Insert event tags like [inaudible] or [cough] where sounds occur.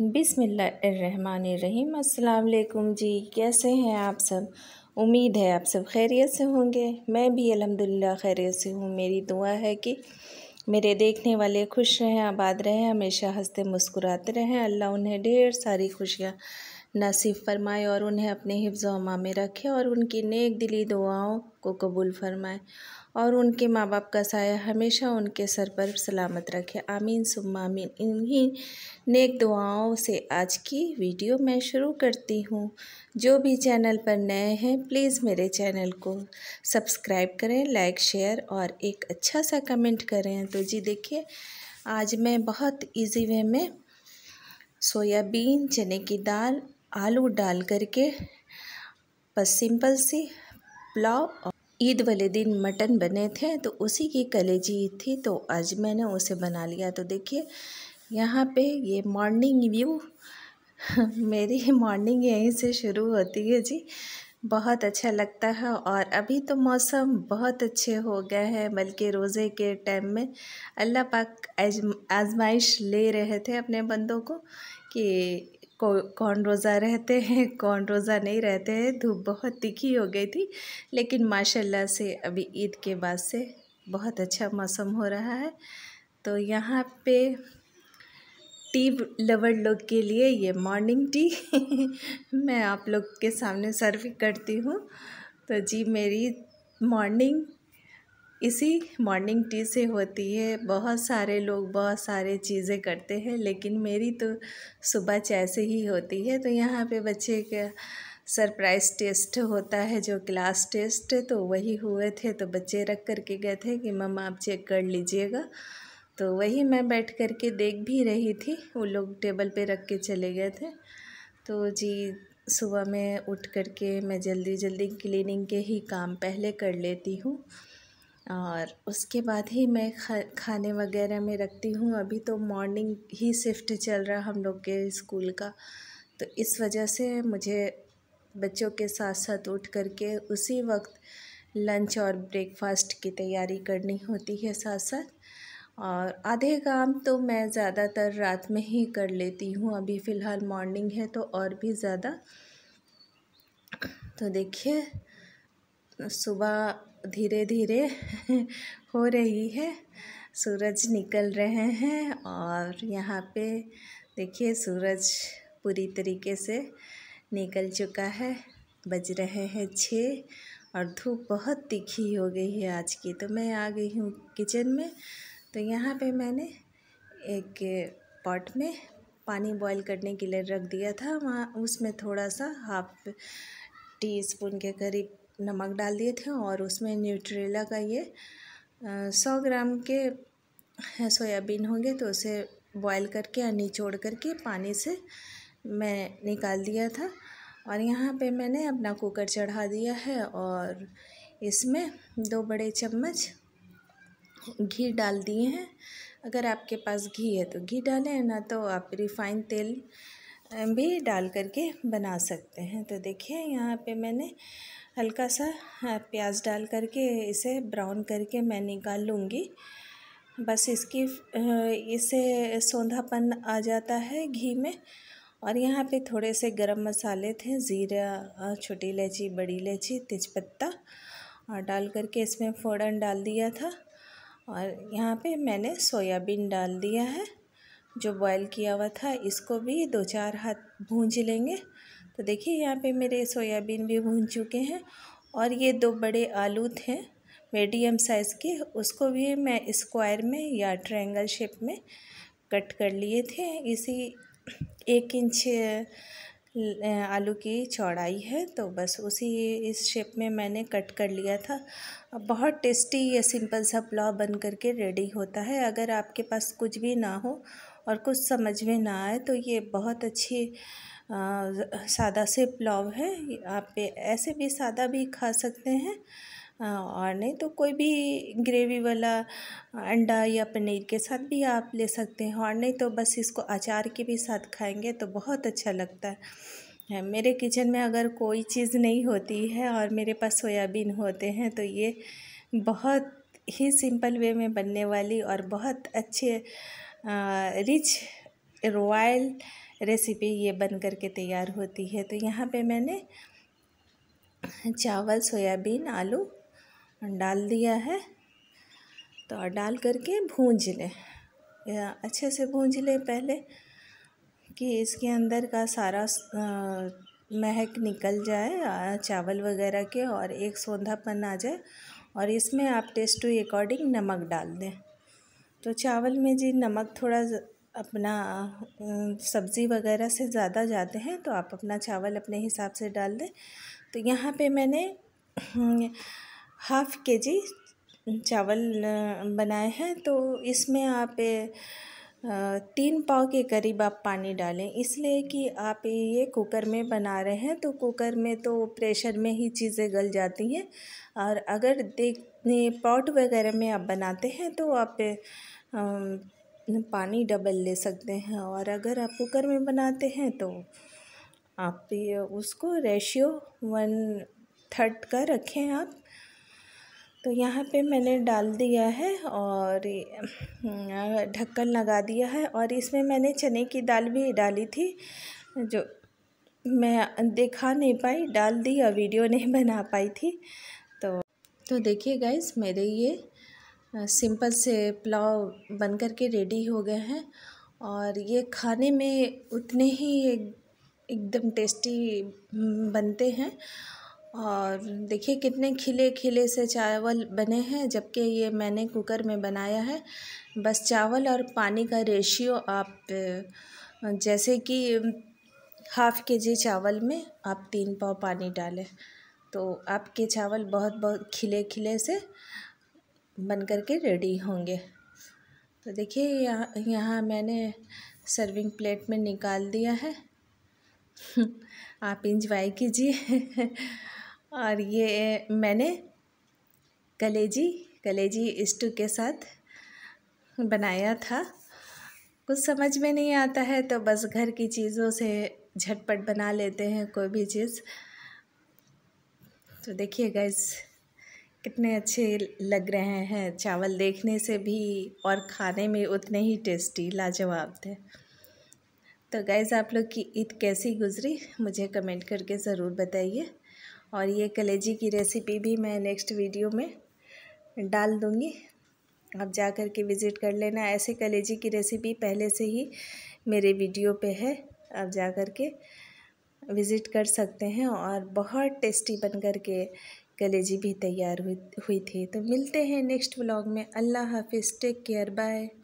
बिसमीम अल्लाम जी कैसे हैं आप सब उम्मीद है आप सब खैरियत से होंगे मैं भी अलहमदिल्ला खैरियत से हूँ मेरी दुआ है कि मेरे देखने वाले खुश रहें आबाद रहें हमेशा हंसते मुस्कुराते रहें अल्लाह उन्हें ढेर सारी खुशियाँ नसीब फरमाए और उन्हें अपने हिफ्ज़ अमा में रखे और उनकी नेक दिली दुआओं को कबूल फरमाए और उनके माँ बाप का साया हमेशा उनके सर पर सलामत रखे आमीन सुम्मा आमीन इन्हीं नेक दुआओं से आज की वीडियो मैं शुरू करती हूँ जो भी चैनल पर नए हैं प्लीज़ मेरे चैनल को सब्सक्राइब करें लाइक शेयर और एक अच्छा सा कमेंट करें तो जी देखिए आज मैं बहुत इजी वे में सोयाबीन चने की दाल आलू डाल करके बस सिंपल सी पुलाव ईद वाले दिन मटन बने थे तो उसी की कलेजी थी तो आज मैंने उसे बना लिया तो देखिए यहाँ पे ये मॉर्निंग व्यू [laughs] मेरी मॉर्निंग यहीं से शुरू होती है जी बहुत अच्छा लगता है और अभी तो मौसम बहुत अच्छे हो गए हैं बल्कि रोज़े के टाइम में अल्लाह पाक आजमाइश ले रहे थे अपने बंदों को कि को कौन रोज़ा रहते हैं कौन रोज़ा नहीं रहते हैं धूप बहुत तीखी हो गई थी लेकिन माशाल्लाह से अभी ईद के बाद से बहुत अच्छा मौसम हो रहा है तो यहाँ पे टी लवर लोग के लिए ये मॉर्निंग टी [laughs] मैं आप लोग के सामने सर्व करती हूँ तो जी मेरी मॉर्निंग इसी मॉर्निंग टी से होती है बहुत सारे लोग बहुत सारे चीज़ें करते हैं लेकिन मेरी तो सुबह चाय से ही होती है तो यहाँ पे बच्चे का सरप्राइज़ टेस्ट होता है जो क्लास टेस्ट तो वही हुए थे तो बच्चे रख कर के गए थे कि मम्मा आप चेक कर लीजिएगा तो वही मैं बैठ कर के देख भी रही थी वो लोग टेबल पे रख के चले गए थे तो जी सुबह में उठ कर के मैं जल्दी जल्दी क्लीनिंग के ही काम पहले कर लेती हूँ और उसके बाद ही मैं खा खाने वगैरह में रखती हूँ अभी तो मॉर्निंग ही शिफ्ट चल रहा हम लोग के स्कूल का तो इस वजह से मुझे बच्चों के साथ साथ उठ करके उसी वक्त लंच और ब्रेकफास्ट की तैयारी करनी होती है साथ साथ और आधे काम तो मैं ज़्यादातर रात में ही कर लेती हूँ अभी फ़िलहाल मॉर्निंग है तो और भी ज़्यादा तो देखिए सुबह धीरे धीरे [laughs] हो रही है सूरज निकल रहे हैं और यहाँ पे देखिए सूरज पूरी तरीके से निकल चुका है बज रहे हैं छः और धूप बहुत तीखी हो गई है आज की तो मैं आ गई हूँ किचन में तो यहाँ पे मैंने एक पॉट में पानी बॉईल करने के लिए रख दिया था वहाँ उसमें थोड़ा सा हाफ टी स्पून के करीब नमक डाल दिए थे और उसमें न्यूट्रेला का ये सौ ग्राम के सोयाबीन होंगे तो उसे बॉयल करके या निचोड़ करके पानी से मैं निकाल दिया था और यहाँ पे मैंने अपना कुकर चढ़ा दिया है और इसमें दो बड़े चम्मच घी डाल दिए हैं अगर आपके पास घी है तो घी डालें ना तो आप रिफाइंड तेल भी डाल करके बना सकते हैं तो देखिए यहाँ पे मैंने हल्का सा हाँ, प्याज डाल करके इसे ब्राउन करके मैं निकाल लूँगी बस इसकी इसे सौंधापन आ जाता है घी में और यहाँ पे थोड़े से गरम मसाले थे ज़ीरा छोटी इलायची बड़ी इलायची तेज़पत्ता और डाल करके इसमें फ़ोड़न डाल दिया था और यहाँ पे मैंने सोयाबीन डाल दिया है जो बॉयल किया हुआ था इसको भी दो चार हाथ भूंज लेंगे तो देखिए यहाँ पे मेरे सोयाबीन भी भून चुके हैं और ये दो बड़े आलू थे मीडियम साइज़ के उसको भी मैं स्क्वायर में या ट्रायंगल शेप में कट कर लिए थे इसी एक इंच आलू की चौड़ाई है तो बस उसी इस शेप में मैंने कट कर लिया था बहुत टेस्टी ये सिंपल सा पुलाव बन करके रेडी होता है अगर आपके पास कुछ भी ना हो और कुछ समझ में ना आए तो ये बहुत अच्छी आ, सादा से पुलाव है आप ऐसे भी सादा भी खा सकते हैं और नहीं तो कोई भी ग्रेवी वाला अंडा या पनीर के साथ भी आप ले सकते हैं और नहीं तो बस इसको अचार के भी साथ खाएंगे तो बहुत अच्छा लगता है मेरे किचन में अगर कोई चीज़ नहीं होती है और मेरे पास सोयाबीन होते हैं तो ये बहुत ही सिंपल वे में बनने वाली और बहुत अच्छे रिच रॉयल रेसिपी ये बन करके तैयार होती है तो यहाँ पे मैंने चावल सोयाबीन आलू डाल दिया है तो डाल करके भूंज लें अच्छे से भूंज लें पहले कि इसके अंदर का सारा महक निकल जाए चावल वगैरह के और एक सौंधापन आ जाए और इसमें आप टेस्ट टू अकॉर्डिंग नमक डाल दें तो चावल में जी नमक थोड़ा अपना सब्ज़ी वगैरह से ज़्यादा जाते हैं तो आप अपना चावल अपने हिसाब से डाल दें तो यहाँ पे मैंने हम्म, हाफ़ के जी चावल बनाए हैं तो इसमें आप तीन पाव के करीब आप पानी डालें इसलिए कि आप ये कुकर में बना रहे हैं तो कुकर में तो प्रेशर में ही चीज़ें गल जाती हैं और अगर देख पॉट वगैरह में आप बनाते हैं तो आप पानी डबल ले सकते हैं और अगर आप कुकर में बनाते हैं तो आप उसको रेशियो वन थर्ड का रखें आप तो यहाँ पे मैंने डाल दिया है और ढक्कन लगा दिया है और इसमें मैंने चने की दाल भी डाली थी जो मैं दिखा नहीं पाई डाल दी और वीडियो नहीं [laughs] बना पाई थी तो तो देखिए गाइस मेरे ये सिंपल से पुलाव बन कर के रेडी हो गए हैं और ये खाने में उतने ही एकदम टेस्टी बनते हैं और देखिए कितने खिले खिले से चावल बने हैं जबकि ये मैंने कुकर में बनाया है बस चावल और पानी का रेशियो आप जैसे कि हाफ़ के जी चावल में आप तीन पाव पानी डालें तो आपके चावल बहुत बहुत खिले खिले से बन कर के रेडी होंगे तो देखिए यहाँ यहाँ मैंने सर्विंग प्लेट में निकाल दिया है आप इंजॉय कीजिए और ये मैंने कलेजी कलेजी स्टू के साथ बनाया था कुछ समझ में नहीं आता है तो बस घर की चीज़ों से झटपट बना लेते हैं कोई भी चीज़ तो देखिए गैस कितने अच्छे लग रहे हैं चावल देखने से भी और खाने में उतने ही टेस्टी लाजवाब थे तो गैज़ आप लोग की ईद कैसी गुजरी मुझे कमेंट करके ज़रूर बताइए और ये कलेजी की रेसिपी भी मैं नेक्स्ट वीडियो में डाल दूँगी आप जा कर के विज़िट कर लेना ऐसे कलेजी की रेसिपी पहले से ही मेरे वीडियो पे है आप जा कर के विज़िट कर सकते हैं और बहुत टेस्टी बन कर के कलेजी भी तैयार हुई हुई थी तो मिलते हैं नेक्स्ट व्लॉग में अल्लाह हाफिज़ टेक केयर बाय